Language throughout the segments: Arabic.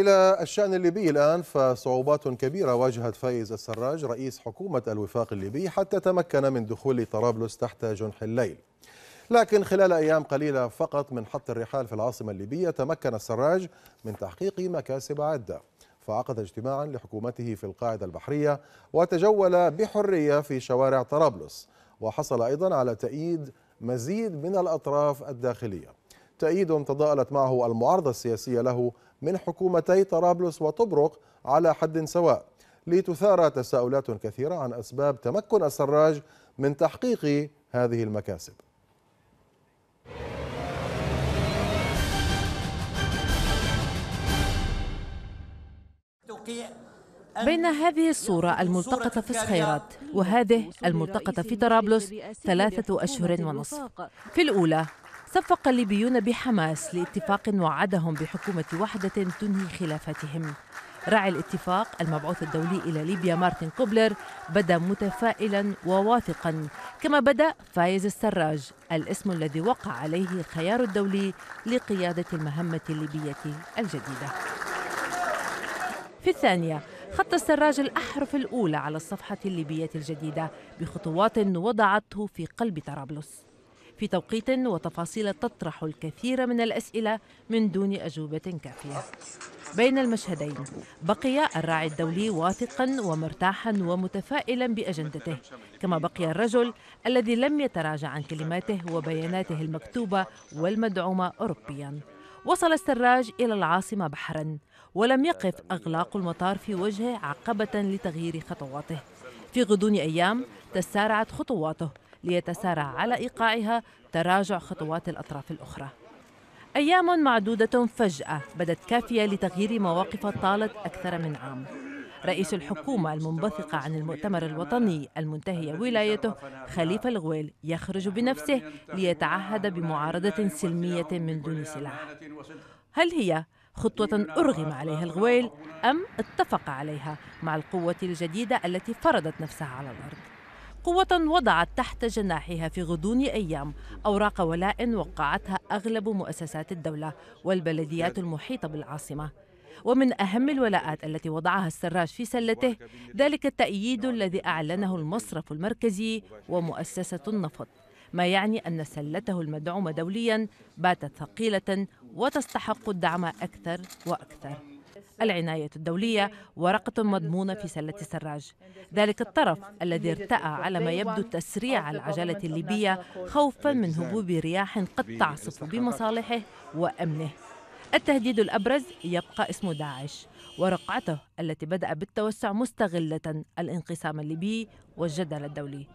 إلى الشأن الليبي الآن فصعوبات كبيرة واجهت فايز السراج رئيس حكومة الوفاق الليبي حتى تمكن من دخول طرابلس تحت جنح الليل لكن خلال أيام قليلة فقط من حط الرحال في العاصمة الليبية تمكن السراج من تحقيق مكاسب عدة فعقد اجتماعا لحكومته في القاعدة البحرية وتجول بحرية في شوارع طرابلس وحصل أيضا على تأييد مزيد من الأطراف الداخلية تأييد تضاءلت معه المعارضة السياسية له من حكومتي طرابلس وطبرق على حد سواء لتثار تساؤلات كثيرة عن أسباب تمكن السراج من تحقيق هذه المكاسب بين هذه الصورة الملتقطة في الصخيرات وهذه الملتقطة في طرابلس ثلاثة أشهر ونصف في الأولى صفق الليبيون بحماس لاتفاق وعدهم بحكومة وحدة تنهي خلافاتهم راعي الاتفاق المبعوث الدولي إلى ليبيا مارتن كوبلر بدا متفائلا وواثقا كما بدا فايز السراج الاسم الذي وقع عليه الخيار الدولي لقيادة المهمة الليبية الجديدة في الثانية خط السراج الأحرف الأولى على الصفحة الليبية الجديدة بخطوات وضعته في قلب طرابلس في توقيت وتفاصيل تطرح الكثير من الأسئلة من دون أجوبة كافية بين المشهدين بقي الراعي الدولي واثقا ومرتاحا ومتفائلا باجندته كما بقي الرجل الذي لم يتراجع عن كلماته وبياناته المكتوبه والمدعومه اوروبيا وصل السراج الى العاصمه بحرا ولم يقف اغلاق المطار في وجهه عقبه لتغيير خطواته في غضون ايام تسارعت خطواته ليتسارع على إيقاعها تراجع خطوات الأطراف الأخرى أيام معدودة فجأة بدت كافية لتغيير مواقف طالت أكثر من عام رئيس الحكومة المنبثقة عن المؤتمر الوطني المنتهية ولايته خليفة الغويل يخرج بنفسه ليتعهد بمعارضة سلمية من دون سلاح هل هي خطوة أرغم عليها الغويل أم اتفق عليها مع القوة الجديدة التي فرضت نفسها على الأرض؟ قوة وضعت تحت جناحها في غضون أيام أوراق ولاء وقعتها أغلب مؤسسات الدولة والبلديات المحيطة بالعاصمة ومن أهم الولاءات التي وضعها السراج في سلته ذلك التأييد نعم. الذي أعلنه المصرف المركزي ومؤسسة النفط ما يعني أن سلته المدعومة دوليا باتت ثقيلة وتستحق الدعم أكثر وأكثر العناية الدولية ورقة مضمونة في سلة السراج ذلك الطرف الذي ارتأى على ما يبدو تسريع العجلة الليبية خوفا من هبوب رياح قد تعصف بمصالحه وأمنه التهديد الأبرز يبقى اسم داعش ورقعته التي بدأ بالتوسع مستغلة الانقسام الليبي والجدل الدولي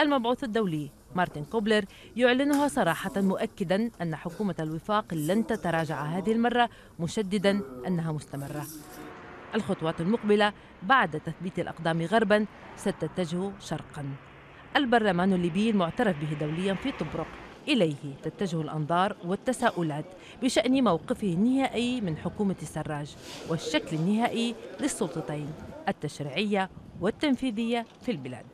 المبعوث الدولي مارتن كوبلر يعلنها صراحة مؤكدا أن حكومة الوفاق لن تتراجع هذه المرة مشددا أنها مستمرة الخطوات المقبلة بعد تثبيت الأقدام غربا ستتجه شرقا البرلمان الليبي المعترف به دوليا في طبرق إليه تتجه الأنظار والتساؤلات بشأن موقفه النهائي من حكومة السراج والشكل النهائي للسلطتين التشريعية والتنفيذية في البلاد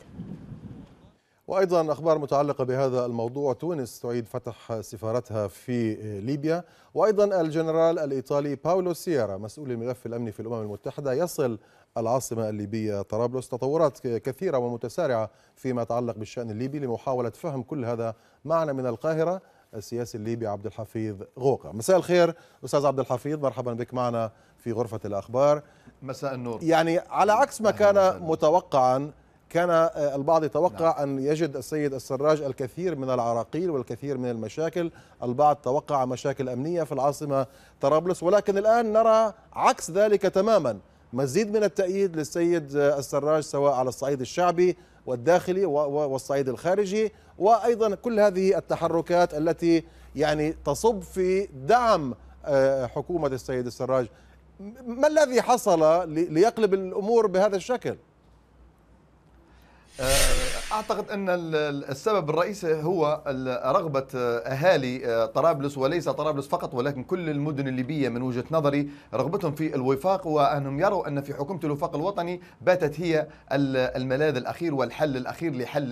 وأيضا أخبار متعلقة بهذا الموضوع تونس تعيد فتح سفارتها في ليبيا وأيضا الجنرال الإيطالي باولو سيارا مسؤول الملف الأمني في الأمم المتحدة يصل العاصمة الليبية طرابلس تطورات كثيرة ومتسارعة فيما يتعلق بالشأن الليبي لمحاولة فهم كل هذا معنا من القاهرة السياسي الليبي عبد الحفيظ غوقا مساء الخير أستاذ عبد الحفيظ مرحبا بك معنا في غرفة الأخبار مساء النور يعني على عكس ما كان متوقعا كان آه، البعض يتوقع نعم. أن يجد السيد السراج الكثير من العراقيل والكثير من المشاكل البعض توقع مشاكل أمنية في العاصمة طرابلس ولكن الآن نرى عكس ذلك تماما مزيد من التأييد للسيد آه، السراج سواء على الصعيد الشعبي والداخلي والصعيد الخارجي وأيضا كل هذه التحركات التي يعني تصب في دعم آه، حكومة السيد السراج ما الذي حصل ليقلب الأمور بهذا الشكل؟ آه، اعتقد ان السبب الرئيسي هو رغبه آه، اهالي آه، طرابلس وليس طرابلس فقط ولكن كل المدن الليبيه من وجهه نظري رغبتهم في الوفاق وانهم يروا ان في حكومه الوفاق الوطني باتت هي الملاذ الاخير والحل الاخير لحل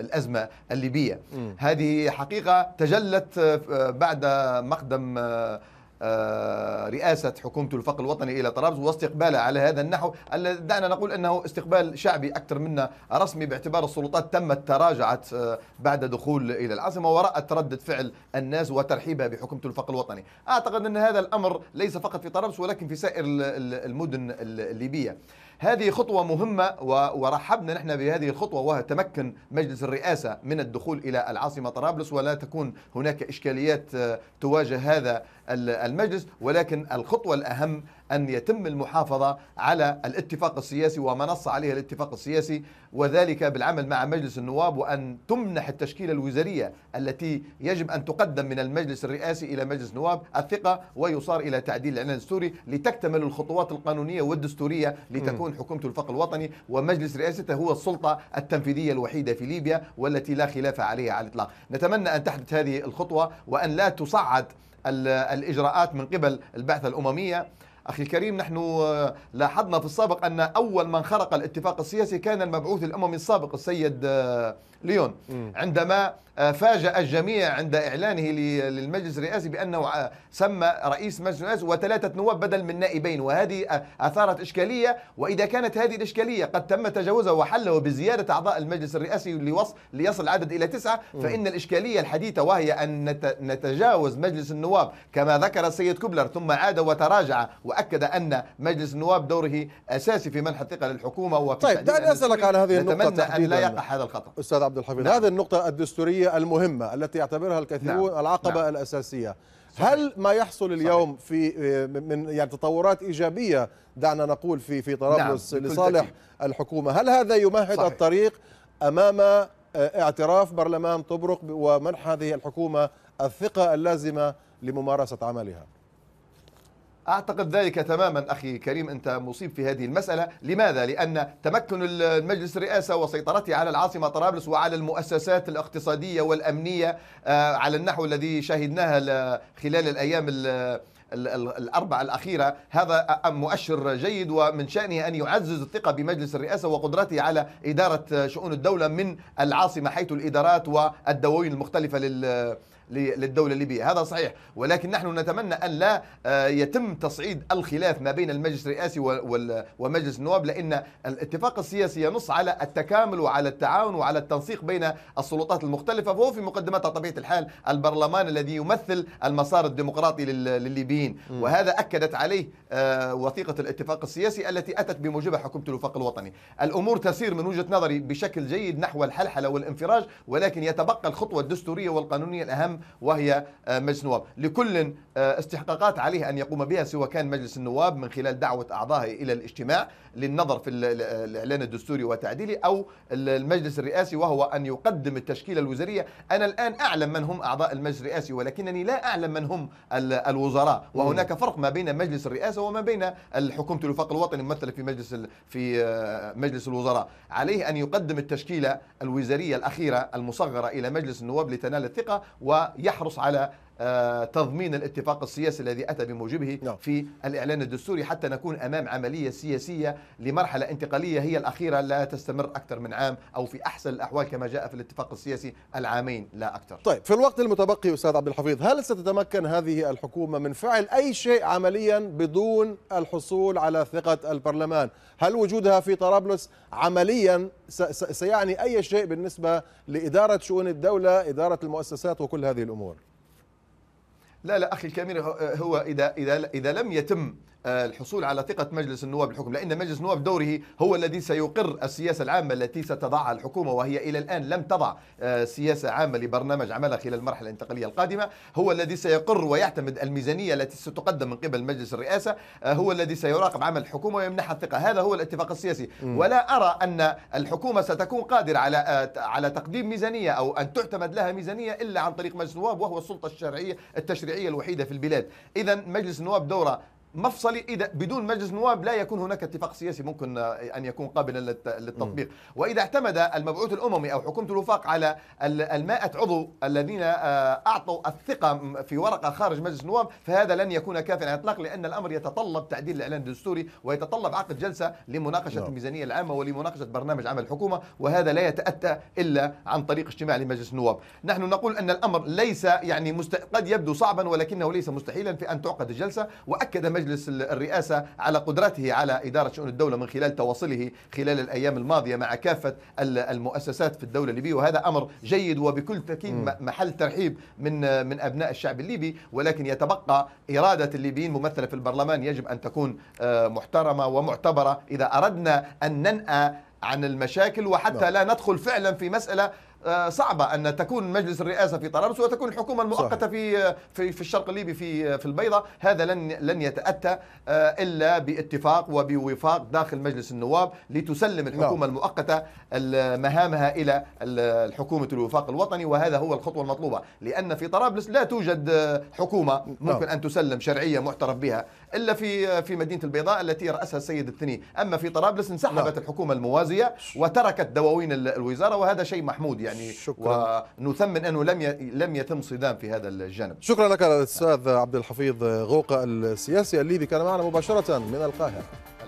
الازمه الليبيه. م. هذه حقيقه تجلت بعد مقدم آه، رئاسة حكومة الوفاق الوطني إلى طرابلس واستقبالها على هذا النحو دعنا نقول أنه استقبال شعبي أكثر منا رسمي باعتبار السلطات تمت تراجعت آه، بعد دخول إلى العاصمة ورأت ردة فعل الناس وترحيبها بحكومة الوفاق الوطني أعتقد أن هذا الأمر ليس فقط في طرابلس ولكن في سائر المدن الليبية هذه خطوة مهمة ورحبنا نحن بهذه الخطوة وهي تمكن مجلس الرئاسة من الدخول إلى العاصمة طرابلس ولا تكون هناك إشكاليات آه، تواجه هذا المجلس ولكن الخطوة الأهم أن يتم المحافظة على الاتفاق السياسي وما نص عليه الاتفاق السياسي وذلك بالعمل مع مجلس النواب وأن تمنح التشكيلة الوزارية التي يجب أن تقدم من المجلس الرئاسي إلى مجلس النواب الثقة ويصار إلى تعديل الإعلان السوري لتكتمل الخطوات القانونية والدستورية لتكون حكومة الفق الوطني ومجلس رئاسته هو السلطة التنفيذية الوحيدة في ليبيا والتي لا خلاف عليها على الإطلاق نتمنى أن تحدث هذه الخطوة وأن لا تصعد الإجراءات من قبل البعثة الأممية أخي الكريم نحن آه، لاحظنا في السابق أن أول من خرق الاتفاق السياسي كان المبعوث الأممي السابق السيد آه، ليون عندما آه، فاجأ الجميع عند إعلانه للمجلس الرئاسي بأنه آه، سمى رئيس مجلس الرئاسي وثلاثة نواب بدل من نائبين وهذه آه، أثارت إشكالية وإذا كانت هذه الإشكالية قد تم تجاوزها وحله بزيادة أعضاء المجلس الرئاسي ليصل العدد إلى تسعة فإن الإشكالية الحديثة وهي أن نتجاوز مجلس النواب كما ذكر السيد كوبلر ثم عاد وتراجع وأكد أن مجلس النواب دوره أساسي في منح الثقة للحكومة وفي طيب دعني أسألك على هذه النقطة نتمنى أن لا يقع هذا الخطأ أستاذ عبد عبد الحفيظ نعم. هذه النقطة الدستورية المهمة التي يعتبرها الكثيرون نعم. العقبة نعم. الأساسية صحيح. هل ما يحصل اليوم صحيح. في آه، من يعني تطورات إيجابية دعنا نقول في في طرابلس نعم. لصالح تأكيد. الحكومة هل هذا يمهد صحيح. الطريق أمام آه، اعتراف برلمان طبرق ومنح هذه الحكومة الثقة اللازمة لممارسة عملها أعتقد ذلك تماما أخي كريم أنت مصيب في هذه المسألة لماذا؟ لأن تمكن المجلس الرئاسة وسيطرته على العاصمة طرابلس وعلى المؤسسات الاقتصادية والأمنية آه، على النحو الذي شهدناها خلال الأيام الاربعه الأخيرة هذا مؤشر جيد ومن شأنه أن يعزز الثقة بمجلس الرئاسة وقدرته على إدارة شؤون الدولة من العاصمة حيث الإدارات والدواوين المختلفة لل للدولة الليبية هذا صحيح ولكن نحن نتمنى أن لا آه، يتم تصعيد الخلاف ما بين المجلس الرئاسي ومجلس النواب لأن الاتفاق السياسي ينص على التكامل وعلى التعاون وعلى التنسيق بين السلطات المختلفة وهو في مقدمتها طبيعة الحال البرلمان الذي يمثل المسار الديمقراطي للليبيين وهذا أكدت عليه آه، وثيقة الاتفاق السياسي التي أتت بموجبها حكومة الوفاق الوطني الأمور تسير من وجهة نظري بشكل جيد نحو الحلحلة والانفراج ولكن يتبقى الخطوة الدستورية والقانونية الأهم وهي آه، مجلس النواب لكل آه، استحقاقات عليه أن يقوم بها سواء كان مجلس النواب من خلال دعوة أعضائه إلى الاجتماع للنظر في الإعلان الدستوري وتعديله أو المجلس الرئاسي وهو أن يقدم التشكيلة الوزارية أنا الآن أعلم من هم أعضاء المجلس الرئاسي ولكنني لا أعلم من هم الوزراء وهناك فرق ما بين مجلس الرئاسة وما بين الحكومة الوفاق الوطني الممثلة في مجلس في آه، مجلس الوزراء عليه أن يقدم التشكيلة الوزارية الأخيرة المصغرة إلى مجلس النواب لتنال الثقة و يحرص على آه، تضمين الاتفاق السياسي الذي أتى بموجبه نعم. في الإعلان الدستوري حتى نكون أمام عملية سياسية لمرحلة انتقالية هي الأخيرة لا تستمر أكثر من عام أو في أحسن الأحوال كما جاء في الاتفاق السياسي العامين لا أكثر طيب في الوقت المتبقي أستاذ عبد الحفيظ هل ستتمكن هذه الحكومة من فعل أي شيء عمليا بدون الحصول على ثقة البرلمان هل وجودها في طرابلس عمليا سيعني أي شيء بالنسبة لإدارة شؤون الدولة إدارة المؤسسات وكل هذه الأمور لا لا أخي الكاميرا هو إذا, إذا, إذا لم يتم آه، الحصول على ثقة مجلس النواب الحكم لأن مجلس النواب بدوره هو الذي سيقر السياسة العامة التي ستضعها الحكومة وهي إلى الآن لم تضع آه، سياسة عامة لبرنامج عملها خلال المرحلة الانتقالية القادمة هو الذي سيقر ويعتمد الميزانية التي ستقدم من قبل مجلس الرئاسة آه، هو الذي سيراقب عمل الحكومة ويمنحها الثقة هذا هو الاتفاق السياسي ولا أرى أن الحكومة ستكون قادرة على على تقديم ميزانية أو أن تعتمد لها ميزانية إلا عن طريق مجلس النواب وهو السلطة الشرعية التشريعية الوحيدة في البلاد إذا مجلس النواب دورة مفصلي اذا بدون مجلس نواب لا يكون هناك اتفاق سياسي ممكن آه، ان يكون قابلا للتطبيق واذا اعتمد المبعوث الاممي او حكومه الوفاق على ال عضو الذين آه، اعطوا الثقه في ورقه خارج مجلس النواب فهذا لن يكون كافيا على الاطلاق لان الامر يتطلب تعديل الاعلان الدستوري ويتطلب عقد جلسه لمناقشه نعم. الميزانيه العامه ولمناقشه برنامج عمل الحكومه وهذا لا يتاتى الا عن طريق اجتماع لمجلس النواب نحن نقول ان الامر ليس يعني مست... قد يبدو صعبا ولكنه ليس مستحيلا في ان تعقد الجلسه واكد مجلس مجلس الرئاسة على قدرته على إدارة شؤون الدولة من خلال تواصله خلال الأيام الماضية مع كافة المؤسسات في الدولة الليبية وهذا أمر جيد وبكل تأكيد محل ترحيب من من أبناء الشعب الليبي ولكن يتبقى إرادة الليبيين ممثلة في البرلمان يجب أن تكون آه، محترمة ومعتبرة إذا أردنا أن ننأى عن المشاكل وحتى نعم. لا, ندخل فعلا في مسألة آه، صعبه ان تكون مجلس الرئاسه في طرابلس وتكون الحكومه المؤقته في في في الشرق الليبي في في البيضاء هذا لن لن يتاتى آه، الا باتفاق وبوفاق داخل مجلس النواب لتسلم نعم. الحكومه المؤقته مهامها الى الحكومه الوفاق الوطني وهذا هو الخطوه المطلوبه لان في طرابلس لا توجد آه، حكومه نعم. ممكن ان تسلم شرعيه معترف بها الا في في مدينه البيضاء التي راسها السيد الثني اما في طرابلس انسحبت نعم. الحكومه الموازيه وتركت دواوين الوزاره وهذا شيء محمود يعني يعني شكرا. ونثمن انه لم لم يتم صدام في هذا الجانب شكرا لك الاستاذ عبد الحفيظ غوقه السياسي الليبي كان معنا مباشره من القاهره